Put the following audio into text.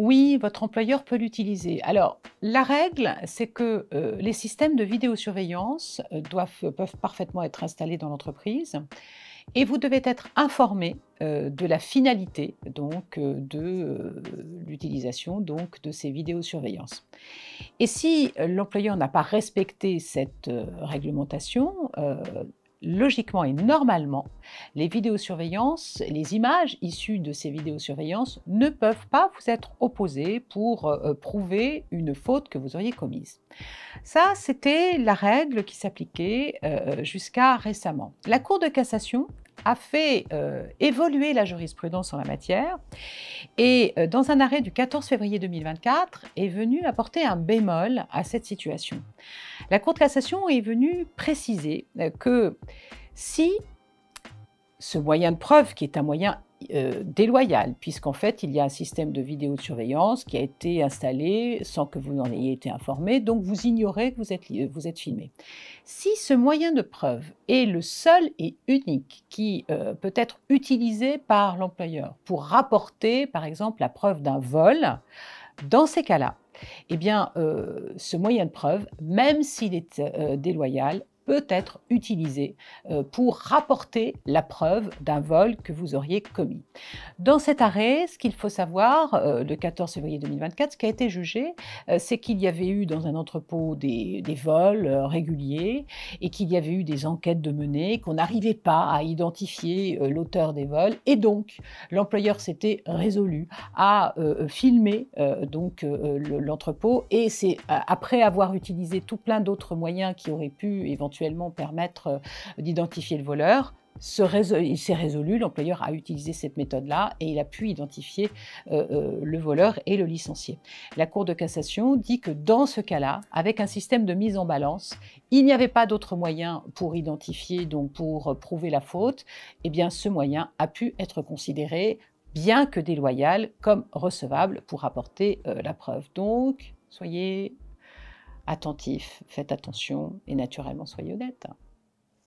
oui, votre employeur peut l'utiliser. Alors, la règle, c'est que euh, les systèmes de vidéosurveillance euh, doivent, peuvent parfaitement être installés dans l'entreprise et vous devez être informé euh, de la finalité donc de l'utilisation donc de ces vidéosurveillances. Et si l'employeur n'a pas respecté cette réglementation, logiquement et normalement, les vidéosurveillances, les images issues de ces vidéosurveillances ne peuvent pas vous être opposées pour euh, euh, prouver une faute que vous auriez commise. Ça, c'était la règle qui s'appliquait euh, jusqu'à récemment. La Cour de cassation a fait euh, évoluer la jurisprudence en la matière et euh, dans un arrêt du 14 février 2024 est venu apporter un bémol à cette situation. La Cour de cassation est venue préciser euh, que si ce moyen de preuve qui est un moyen euh, déloyal, puisqu'en fait, il y a un système de vidéosurveillance qui a été installé sans que vous n'en ayez été informé, donc vous ignorez que vous êtes, filmé. Si ce moyen de preuve est le seul et unique qui euh, peut être utilisé par l'employeur pour rapporter, par exemple, la preuve d'un vol, dans ces cas-là, eh bien, euh, ce moyen de preuve, même s'il est déloyal, être utilisé euh, pour rapporter la preuve d'un vol que vous auriez commis. Dans cet arrêt, ce qu'il faut savoir, euh, le 14 février 2024, ce qui a été jugé, euh, c'est qu'il y avait eu dans un entrepôt des, vols réguliers et qu'il y avait eu des enquêtes de mener, qu'on n'arrivait pas à identifier l'auteur des vols. Et donc, l'employeur s'était résolu à filmer donc l'entrepôt. Et c'est après avoir utilisé tout plein d'autres moyens qui auraient pu éventuellement permettre euh, d'identifier le voleur. il s'est résolu, l'employeur a utilisé cette méthode-là et il a pu identifier euh, euh, le voleur et le licencié. La Cour de cassation dit que dans ce cas-là, avec un système de mise en balance, il n'y avait pas d'autre moyen pour identifier, donc pour prouver la faute, et eh bien ce moyen a pu être considéré, bien que déloyal, comme recevable pour apporter la preuve. Donc, soyez attentif, faites attention et naturellement soyez honnête.